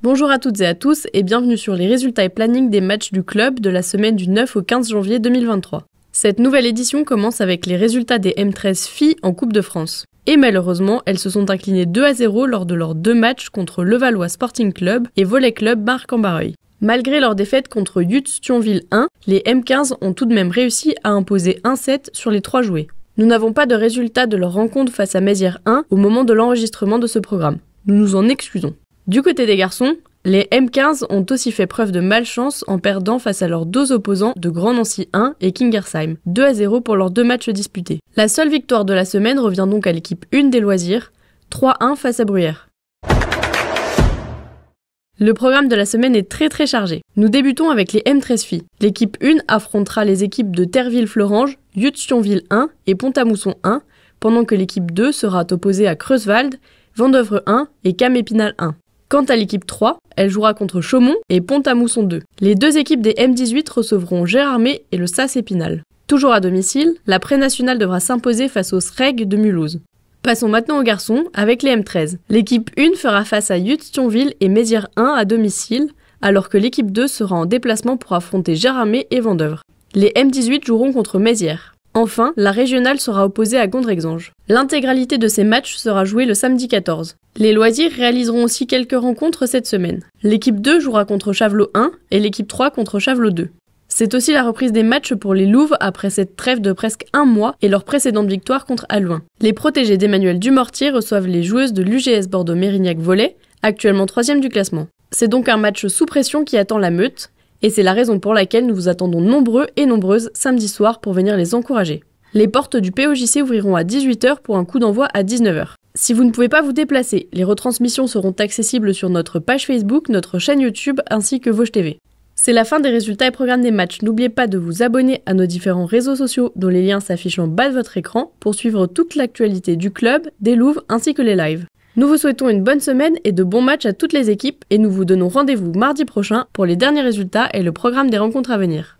Bonjour à toutes et à tous et bienvenue sur les résultats et planning des matchs du club de la semaine du 9 au 15 janvier 2023. Cette nouvelle édition commence avec les résultats des M13 filles en Coupe de France. Et malheureusement, elles se sont inclinées 2 à 0 lors de leurs deux matchs contre Levallois Sporting Club et Volley Club Marc en Malgré leur défaite contre Yutz Thionville 1, les M15 ont tout de même réussi à imposer 1-7 sur les trois joués. Nous n'avons pas de résultat de leur rencontre face à Mézières 1 au moment de l'enregistrement de ce programme. Nous nous en excusons. Du côté des garçons, les M15 ont aussi fait preuve de malchance en perdant face à leurs deux opposants de Grand Nancy 1 et Kingersheim, 2 à 0 pour leurs deux matchs disputés. La seule victoire de la semaine revient donc à l'équipe 1 des loisirs, 3-1 face à Bruyère. Le programme de la semaine est très très chargé. Nous débutons avec les M13 filles. L'équipe 1 affrontera les équipes de terville florange Yutionville 1 et Pont-à-Mousson 1, pendant que l'équipe 2 sera opposée à Creuswald, Vendœuvre 1 et Camépinal 1. Quant à l'équipe 3, elle jouera contre Chaumont et Pont-à-Mousson 2. Les deux équipes des M18 recevront Gérardmer et le SAS Épinal. Toujours à domicile, la pré-nationale devra s'imposer face aux SREG de Mulhouse. Passons maintenant aux garçons avec les M13. L'équipe 1 fera face à Yutz Thionville et Mézières 1 à domicile, alors que l'équipe 2 sera en déplacement pour affronter Gérardmer et Vendeuvre. Les M18 joueront contre Mézières. Enfin, la régionale sera opposée à Gondrexange. L'intégralité de ces matchs sera jouée le samedi 14. Les loisirs réaliseront aussi quelques rencontres cette semaine. L'équipe 2 jouera contre Chavelot 1 et l'équipe 3 contre Chavelot 2. C'est aussi la reprise des matchs pour les Louves après cette trêve de presque un mois et leur précédente victoire contre Alouin. Les protégés d'Emmanuel Dumortier reçoivent les joueuses de l'UGS Bordeaux-Mérignac-Volet, actuellement troisième du classement. C'est donc un match sous pression qui attend la meute, et c'est la raison pour laquelle nous vous attendons nombreux et nombreuses samedi soir pour venir les encourager. Les portes du POJC ouvriront à 18h pour un coup d'envoi à 19h. Si vous ne pouvez pas vous déplacer, les retransmissions seront accessibles sur notre page Facebook, notre chaîne YouTube ainsi que Vosges TV. C'est la fin des résultats et programmes des matchs. N'oubliez pas de vous abonner à nos différents réseaux sociaux dont les liens s'affichent en bas de votre écran pour suivre toute l'actualité du club, des louvres ainsi que les lives. Nous vous souhaitons une bonne semaine et de bons matchs à toutes les équipes et nous vous donnons rendez-vous mardi prochain pour les derniers résultats et le programme des rencontres à venir.